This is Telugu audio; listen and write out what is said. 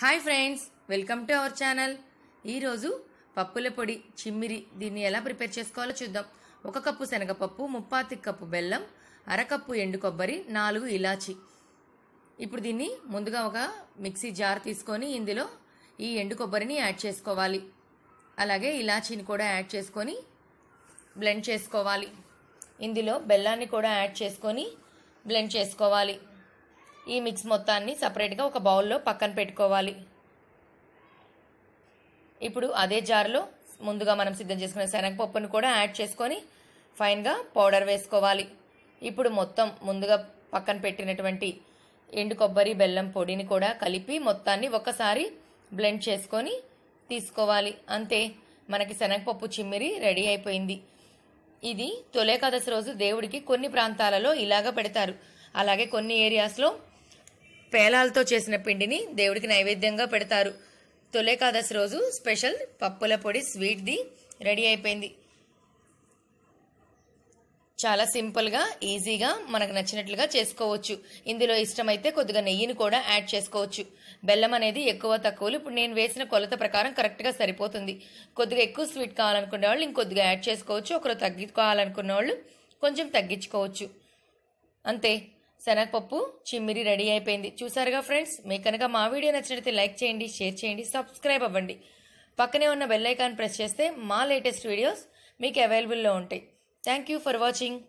hi friends welcome to our channel ఈరోజు పప్పుల పొడి చిమ్మిరి దీన్ని ఎలా ప్రిపేర్ చేసుకోవాలో చూద్దాం ఒక కప్పు శనగపప్పు ముప్పాతి కప్పు బెల్లం అరకప్పు ఎండు కొబ్బరి నాలుగు ఇలాచి ఇప్పుడు దీన్ని ముందుగా ఒక మిక్సీ జార్ తీసుకొని ఇందులో ఈ ఎండు కొబ్బరిని యాడ్ చేసుకోవాలి అలాగే ఇలాచీని కూడా యాడ్ చేసుకొని బ్లెండ్ చేసుకోవాలి ఇందులో బెల్లాన్ని కూడా యాడ్ చేసుకొని బ్లెండ్ చేసుకోవాలి ఈ మిక్స్ మొత్తాన్ని సపరేట్గా ఒక బౌల్లో పక్కన పెట్టుకోవాలి ఇప్పుడు అదే జార్లో ముందుగా మనం సిద్ధం చేసుకున్న శనగపప్పును కూడా యాడ్ చేసుకొని ఫైన్గా పౌడర్ వేసుకోవాలి ఇప్పుడు మొత్తం ముందుగా పక్కన పెట్టినటువంటి ఎండు కొబ్బరి బెల్లం పొడిని కూడా కలిపి మొత్తాన్ని ఒకసారి బ్లెండ్ చేసుకొని తీసుకోవాలి అంతే మనకి శనగపప్పు చిమ్మిరి రెడీ అయిపోయింది ఇది తొలేకాదశి రోజు దేవుడికి కొన్ని ప్రాంతాలలో ఇలాగ పెడతారు అలాగే కొన్ని ఏరియాస్లో పేలాలతో చేసిన పిండిని దేవుడికి నైవేద్యంగా పెడతారు తొలేకాదశి రోజు స్పెషల్ పప్పుల పొడి స్వీట్ది రెడీ అయిపోయింది చాలా సింపుల్గా ఈజీగా మనకు నచ్చినట్లుగా చేసుకోవచ్చు ఇందులో ఇష్టమైతే కొద్దిగా నెయ్యిని కూడా యాడ్ చేసుకోవచ్చు బెల్లం అనేది ఎక్కువ తక్కువలు ఇప్పుడు నేను వేసిన కొలత ప్రకారం కరెక్ట్గా సరిపోతుంది కొద్దిగా ఎక్కువ స్వీట్ కావాలనుకునే వాళ్ళు ఇంకొద్దిగా యాడ్ చేసుకోవచ్చు ఒకరు తగ్గించుకోవాలనుకున్న వాళ్ళు కొంచెం తగ్గించుకోవచ్చు అంతే శనగపప్పు చిమ్మిరి రెడీ అయిపోయింది చూసారుగా ఫ్రెండ్స్ మీకు కనుక మా వీడియో నచ్చినట్లయితే లైక్ చేయండి షేర్ చేయండి సబ్స్క్రైబ్ అవ్వండి పక్కనే ఉన్న బెల్లైకాన్ ప్రెస్ చేస్తే మా లేటెస్ట్ వీడియోస్ మీకు అవైలబుల్లో ఉంటాయి థ్యాంక్ యూ ఫర్ వాచింగ్